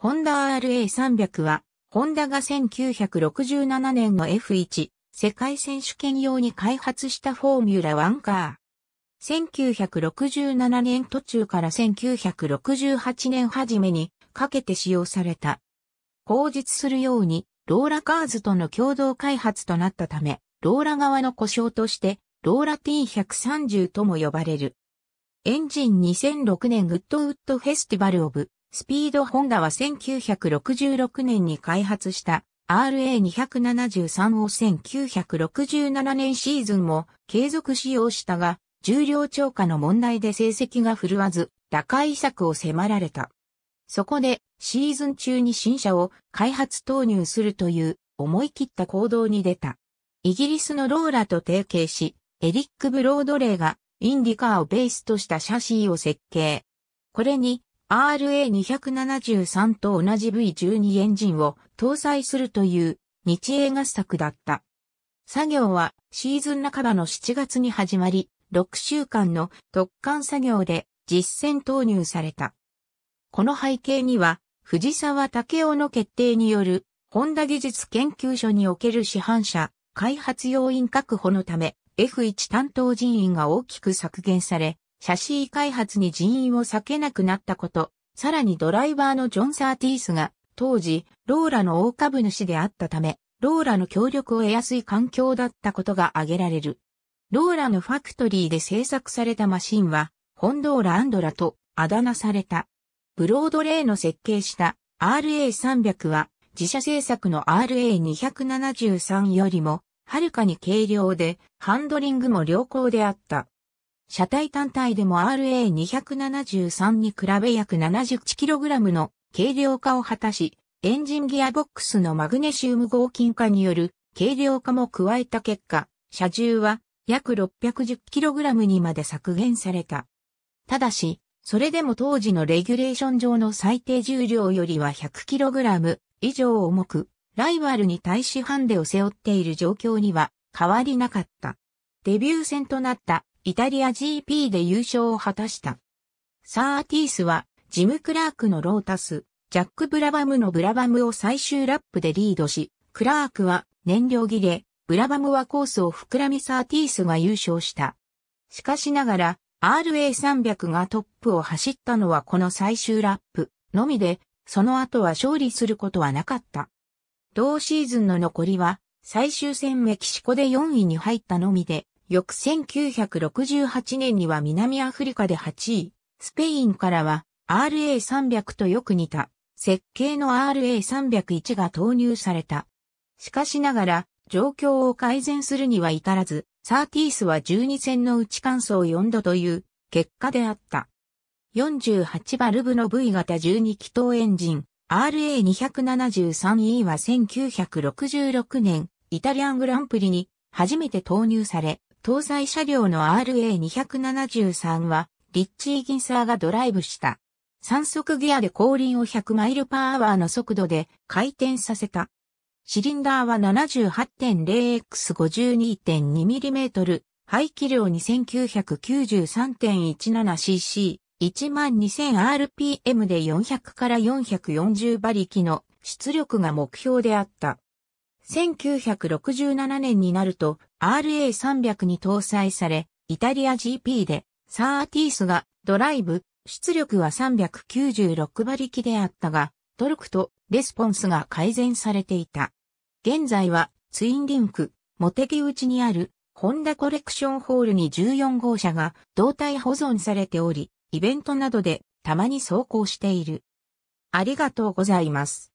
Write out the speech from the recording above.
ホンダ RA300 は、ホンダが1967年の F1 世界選手権用に開発したフォーミュラ1カー。1967年途中から1968年初めにかけて使用された。後述するように、ローラカーズとの共同開発となったため、ローラ側の故障として、ローラ T130 とも呼ばれる。エンジン2006年グッドウッドフェスティバルオブスピードホンダは1966年に開発した RA273 を1967年シーズンも継続使用したが、重量超過の問題で成績が振るわず、打開策を迫られた。そこで、シーズン中に新車を開発投入するという思い切った行動に出た。イギリスのローラと提携し、エリック・ブロードレイがインディカーをベースとしたシャシーを設計。これに RA273 と同じ V12 エンジンを搭載するという日英合作だった。作業はシーズン半ばの7月に始まり、6週間の特艦作業で実戦投入された。この背景には、藤沢武雄の決定による、ホンダ技術研究所における市販車、開発要員確保のため、F1 担当人員が大きく削減され、シャシー開発に人員を避けなくなったこと、さらにドライバーのジョン・サーティースが、当時、ローラの大株主であったため、ローラの協力を得やすい環境だったことが挙げられる。ローラのファクトリーで製作されたマシンは、ホンドーラ・アンドラとあだ名された。ブロードレイの設計した RA300 は、自社製作の RA273 よりも、はるかに軽量で、ハンドリングも良好であった。車体単体でも RA273 に比べ約 71kg の軽量化を果たし、エンジンギアボックスのマグネシウム合金化による軽量化も加えた結果、車重は約 610kg にまで削減された。ただし、それでも当時のレギュレーション上の最低重量よりは 100kg 以上重く、ライバルに対しハンデを背負っている状況には変わりなかった。デビュー戦となったイタリア GP で優勝を果たした。サーティースは、ジム・クラークのロータス、ジャック・ブラバムのブラバムを最終ラップでリードし、クラークは燃料切れ、ブラバムはコースを膨らみサーティースが優勝した。しかしながら、RA300 がトップを走ったのはこの最終ラップのみで、その後は勝利することはなかった。同シーズンの残りは、最終戦メキシコで4位に入ったのみで、翌1968年には南アフリカで8位、スペインからは RA300 とよく似た設計の RA301 が投入された。しかしながら状況を改善するには至らず、サーティースは12戦の内乾燥4度という結果であった。48バルブの V 型12気筒エンジン RA273E は1966年イタリアングランプリに初めて投入され、搭載車両の RA273 は、リッチー・ギンサーがドライブした。三速ギアで後輪を100マイルパーアワーの速度で回転させた。シリンダーは 78.0x52.2mm、排気量 2993.17cc、12000rpm で400から440馬力の出力が目標であった。1967年になると RA300 に搭載され、イタリア GP で、サーティースがドライブ、出力は396馬力であったが、トルクとレスポンスが改善されていた。現在はツインリンク、モテギ内にあるホンダコレクションホールに14号車が胴体保存されており、イベントなどでたまに走行している。ありがとうございます。